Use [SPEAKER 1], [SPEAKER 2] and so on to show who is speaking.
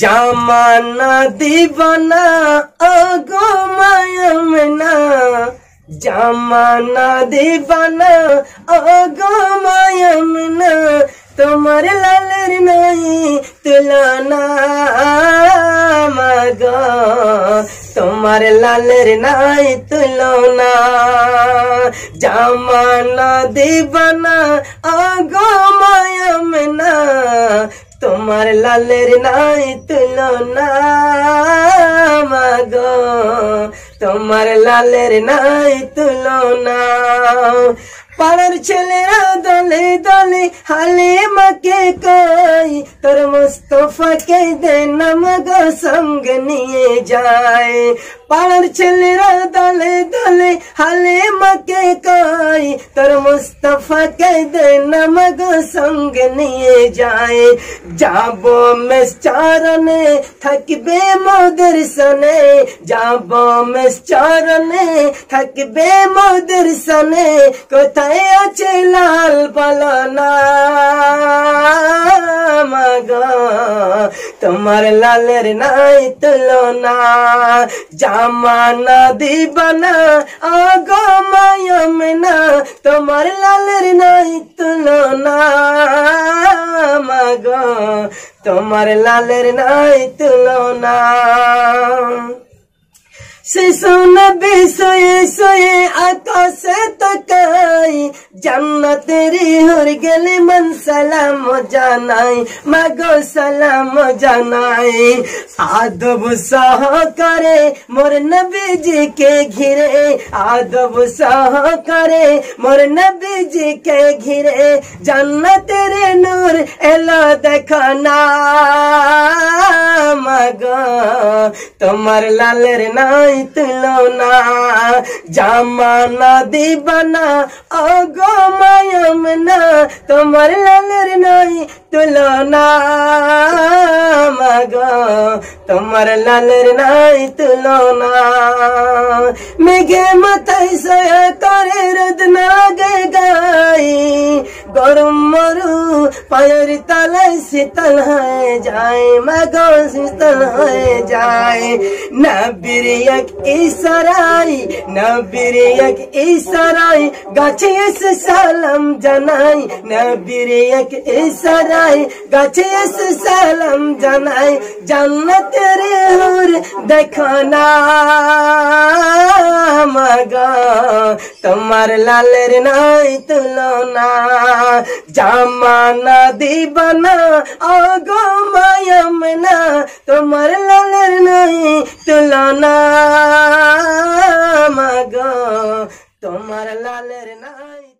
[SPEAKER 1] জামানা দিবানা আগো মায়ামনা জামানা দিবানা আগো মায়ামনা তোমার লালের নাই তুলনা মাগ তোমার লালের নাই তুলনা জামানা দিবানা আগো মায়ামনা তোমার লালের নাই তুলনা মাগো তোমার লালের নাই তুলনা পাড়ার ছেলেরা দলে हाले हाले मके कोई तर मुस्तफा के देनम गो संग निये जाए पार चल रहा दले दले हाले मके कोई तर मुस्तफा के देनम गो संग निये जाए जाबो में चारने बे मोदर सने जाबो में চারণে থাকবে মোদের সনে কোথায় আছে লাল পালনা মাগা তোমার লালের নাই তুলনা জামানা দিবানা আগো মায়ামনা তোমার লালের নাই তুলনা মাগো তোমার লালের নাই তুলনা শিশু নবী শুয়ে শুয়ে আকাশে তাকাই জান্নাতেরি হর গেলে মন সালাম জানাই মাগো সালাম জানাই আদব সহকারে মোর নবীজিকে ঘিরে আদব সহকারে মোর নবীজিকে ঘিরে জান্নাতের নূর এলো দেখানা গা তোমার লালের নাই তুলো না জামানা দিবানা ও গো মায়াম না তোমার লালের নাই তুলো না গো তোমার লালের নাই তুলো না মেঘে মাথায় সয়া তরে রদ না গে গাই গরম पायर तल से तलहाए जाए मगो से तलहाए जाए न बिरियक इसराई न बिरियक इसराई गछेस सलम जनाई न बिरियक इसराई गछेस सलम जनाई जन्नत रे हर देखना मग तुम्हार लाल नाई तुलना जामा नदी बना दीवाना अगो मायमना तुम्हार लाल नाई तुलना मग तुम्हार लाल नाई